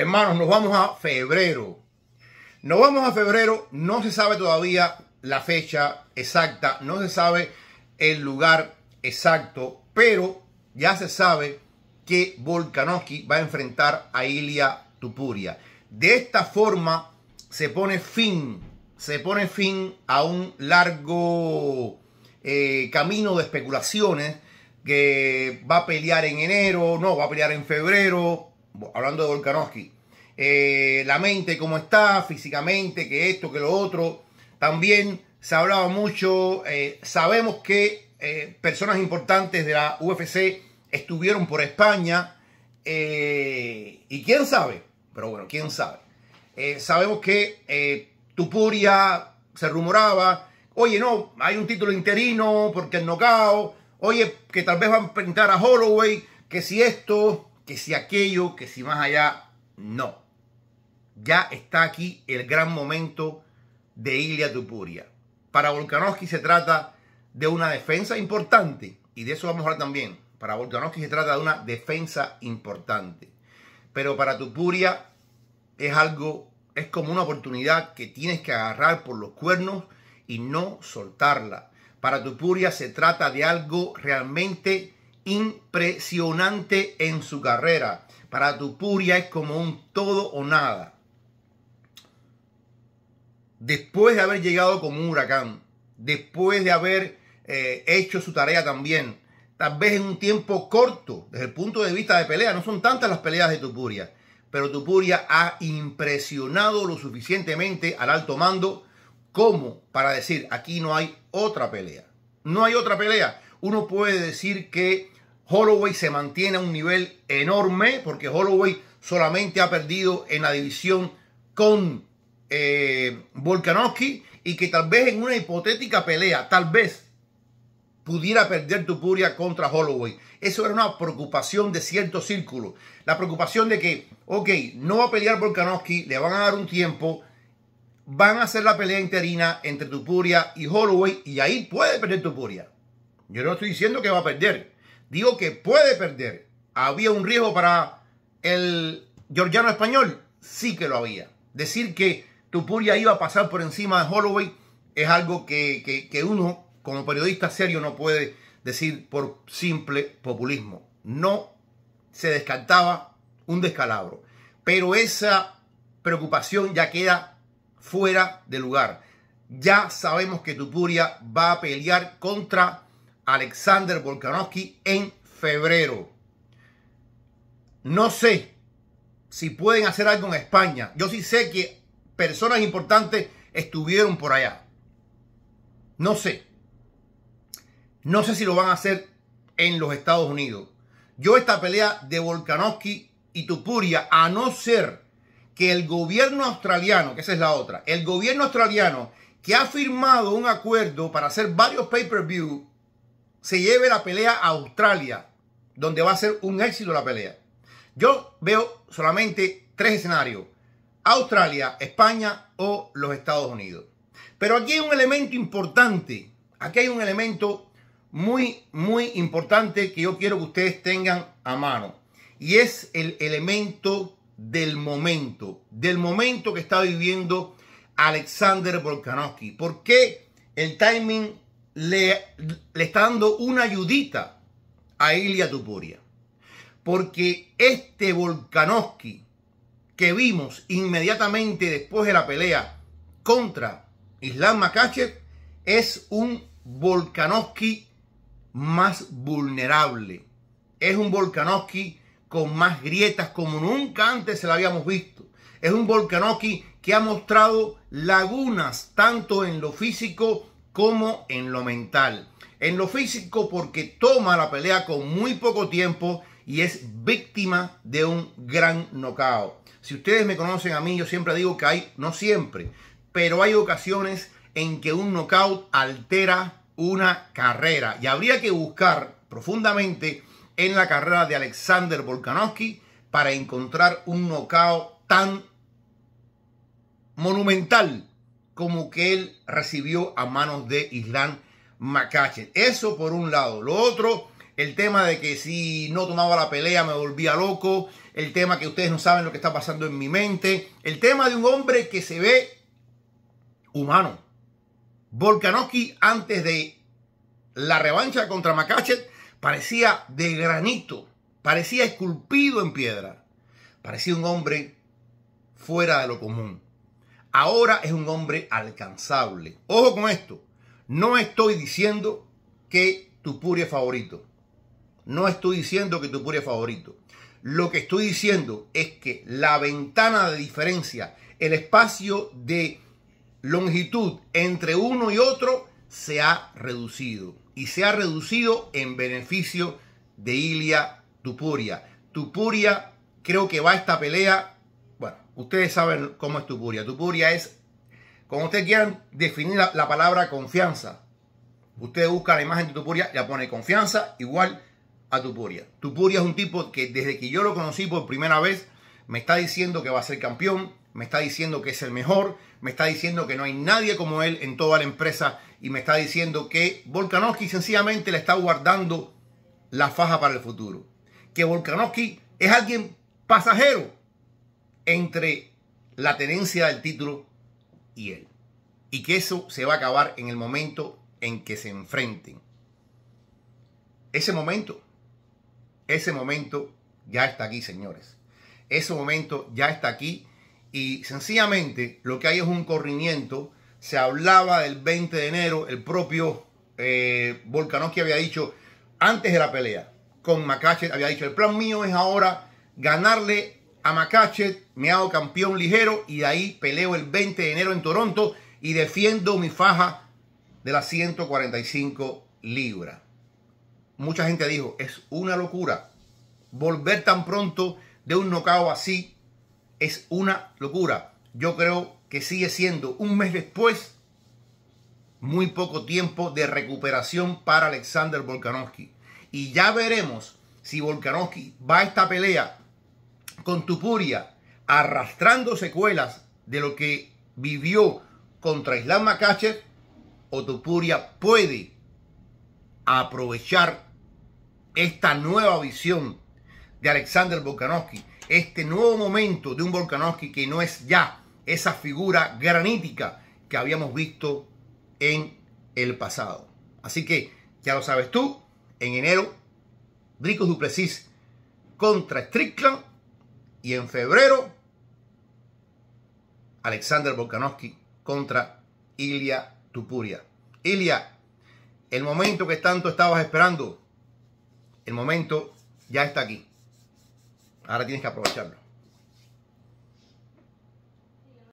Hermanos, nos vamos a febrero. Nos vamos a febrero, no se sabe todavía la fecha exacta, no se sabe el lugar exacto, pero ya se sabe que Volkanovski va a enfrentar a Ilia Tupuria. De esta forma se pone fin, se pone fin a un largo eh, camino de especulaciones que va a pelear en enero, no, va a pelear en febrero, hablando de Volkanovski, eh, la mente cómo está, físicamente, que esto, que lo otro. También se hablaba mucho, eh, sabemos que eh, personas importantes de la UFC estuvieron por España y quién sabe, pero bueno, quién sabe. sabemos que Tupuria se rumoraba, oye, no, hay un título interino porque el nocao, oye, que tal vez van a enfrentar a Holloway, que si esto, que si aquello, que si más allá, no. Ya está aquí el gran momento de Ilia Tupuria. Para Volkanovski se trata de una defensa importante, y de eso vamos a hablar también. Para Volkanovski se trata de una defensa importante. Pero para Tupuria es algo, es como una oportunidad que tienes que agarrar por los cuernos y no soltarla. Para Tupuria se trata de algo realmente impresionante en su carrera. Para Tupuria es como un todo o nada. Después de haber llegado como un huracán, después de haber eh, hecho su tarea también, tal vez en un tiempo corto, desde el punto de vista de pelea, no son tantas las peleas de Tupuria, pero Tupuria ha impresionado lo suficientemente al alto mando como para decir, aquí no hay otra pelea. No hay otra pelea uno puede decir que Holloway se mantiene a un nivel enorme porque Holloway solamente ha perdido en la división con eh, Volkanovski y que tal vez en una hipotética pelea, tal vez pudiera perder Tupuria contra Holloway. Eso era una preocupación de cierto círculo. La preocupación de que, ok, no va a pelear Volkanovski, le van a dar un tiempo, van a hacer la pelea interina entre Tupuria y Holloway y ahí puede perder Tupuria. Yo no estoy diciendo que va a perder. Digo que puede perder. ¿Había un riesgo para el georgiano español? Sí que lo había. Decir que Tupuria iba a pasar por encima de Holloway es algo que, que uno como periodista serio no puede decir por simple populismo. No se descartaba un descalabro. Pero esa preocupación ya queda fuera de lugar. Ya sabemos que Tupuria va a pelear contra Alexander Volkanovski en febrero. No sé si pueden hacer algo en España. Yo sí sé que personas importantes estuvieron por allá. No sé. No sé si lo van a hacer en los Estados Unidos. Yo esta pelea de Volkanovski y Tupuria, a no ser que el gobierno australiano, que esa es la otra, el gobierno australiano que ha firmado un acuerdo para hacer varios pay-per-view se lleve la pelea a Australia, donde va a ser un éxito la pelea. Yo veo solamente tres escenarios. Australia, España o los Estados Unidos. Pero aquí hay un elemento importante. Aquí hay un elemento muy, muy importante que yo quiero que ustedes tengan a mano. Y es el elemento del momento. Del momento que está viviendo Alexander Volkanovski. ¿Por qué el timing le, está dando una ayudita a Ilia Tupuria. Porque este Volkanovski que vimos inmediatamente después de la pelea contra Islam Makachev es un Volkanovski más vulnerable. Es un Volkanovski con más grietas como nunca antes se la habíamos visto. Es un Volkanovski que ha mostrado lagunas tanto en lo físico como en lo mental. En lo físico porque toma la pelea con muy poco tiempo y es víctima de un gran knockout. Si ustedes me conocen a mí, yo siempre digo que hay, no siempre, pero hay ocasiones en que un knockout altera una carrera. Y habría que buscar profundamente en la carrera de Alexander Volkanovski para encontrar un knockout tan monumental como que él recibió a manos de Islam Makachev. Eso por un lado. Lo otro, el tema de que si no tomaba la pelea me volvía loco, el tema que ustedes no saben lo que está pasando en mi mente, el tema de un hombre que se ve humano. Volkanovski antes de la revancha contra Makachev parecía de granito, parecía esculpido en piedra, parecía un hombre fuera de lo común. Ahora es un hombre alcanzable. Ojo con esto. No estoy diciendo que Tupuria es favorito. No estoy diciendo que Tupuria es favorito. Lo que estoy diciendo es que la ventana de diferencia, el espacio de longitud entre uno y otro se ha reducido. Y se ha reducido en beneficio de Ilia Tupuria. Tupuria creo que va a esta pelea Ustedes saben cómo es Tupuria. Tupuria es, como ustedes quieran definir la, palabra confianza. Ustedes busca la imagen de Tupuria, la pone confianza igual a Tupuria. Tupuria es un tipo que desde que yo lo conocí por primera vez, me está diciendo que va a ser campeón, me está diciendo que es el mejor, me está diciendo que no hay nadie como él en toda la empresa y me está diciendo que Volkanovski sencillamente le está guardando la faja para el futuro. Que Volkanovski es alguien pasajero, entre la tenencia del título y él. Y que eso se va a acabar en el momento en que se enfrenten. Ese momento, ese momento ya está aquí, señores. Ese momento ya está aquí y sencillamente lo que hay es un corrimiento. Se hablaba del 20 de enero, el propio eh, Volkanovski había dicho antes de la pelea con Macachet, había dicho, el plan mío es ahora ganarle a Macachet me hago campeón ligero y de ahí peleo el 20 de enero en Toronto y defiendo mi faja de las 145 libras. Mucha gente dijo, es una locura. Volver tan pronto de un nocao así es una locura. Yo creo que sigue siendo un mes después muy poco tiempo de recuperación para Alexander Volkanovski. Y ya veremos si Volkanovski va a esta pelea con Tupuria arrastrando secuelas de lo que vivió contra Islam Makachev, Otupuria puede aprovechar esta nueva visión de Alexander Volkanovski, este nuevo momento de un Volkanovski que no es ya esa figura granítica que habíamos visto en el pasado. Así que ya lo sabes tú, en enero, Brico Duplessis contra Strickland y en febrero Alexander Volkanovski contra Ilia Tupuria. Ilia, el momento que tanto estabas esperando, el momento ya está aquí. Ahora tienes que aprovecharlo.